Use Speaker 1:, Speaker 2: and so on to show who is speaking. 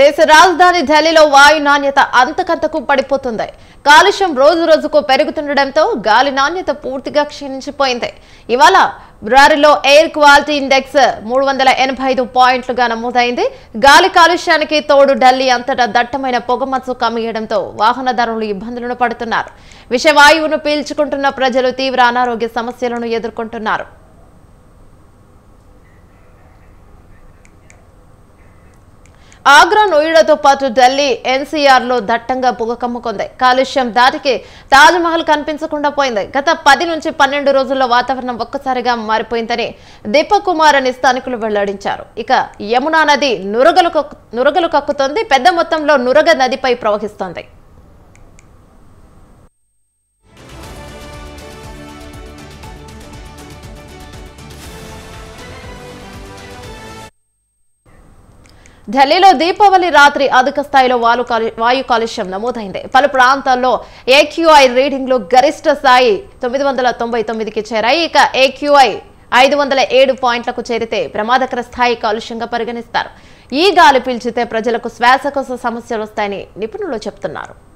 Speaker 1: దేశ రాజధాని ఢిల్లీలో వాయు నాణ్యత అంతకంతకు పడిపోతుంది కాలుష్యం రోజు రోజుకు పెరుగుతుండటంతో గాలి నాణ్యత పూర్తిగా క్షీణించిపోయింది ఇవాళ బ్రారిలో ఎయిర్ క్వాలిటీ ఇండెక్స్ మూడు వందల ఎనభై ఐదు పాయింట్లుగా నమోదైంది గాలి కాలుష్యానికి తోడు ఢిల్లీ అంతటా దట్టమైన పొగమత్సు కమియడంతో వాహనదారులు ఇబ్బందులను పడుతున్నారు విషవాయువును పీల్చుకుంటున్న ప్రజలు తీవ్ర అనారోగ్య సమస్యలను ఎదుర్కొంటున్నారు ఆగ్రా నోయిడాతో పాటు ఢిల్లీ ఎన్సీఆర్ లో దట్టంగా పొగ కమ్ముకుంది కాలుష్యం దాటికి తాజ్మహల్ కనిపించకుండా పోయింది గత పది నుంచి పన్నెండు రోజుల్లో వాతావరణం ఒక్కసారిగా మారిపోయిందని దీపకుమార్ అని స్థానికులు వెల్లడించారు ఇక యమునా నది నురగలు నురగలు కక్కుతోంది పెద్ద మొత్తంలో నురగ నదిపై ప్రవహిస్తోంది ఢిల్లీలో దీపావళి రాత్రి అధిక స్థాయిలో వాయు కాలుష్యం నమోదైంది పలు ప్రాంతాల్లో ఏక్యూఐ రీడింగ్లు గరిష్ట స్థాయి తొమ్మిది వందల తొంభై తొమ్మిదికి చేరాయి ఇక ఏక్యూఐ ఐదు వందల ఏడు పాయింట్లకు చేరితే ప్రమాదకర స్థాయి కాలుష్యంగా పరిగణిస్తారు ఈ గాలి పీల్చితే ప్రజలకు శ్వాసకోశ సమస్యలు వస్తాయని నిపుణులు చెబుతున్నారు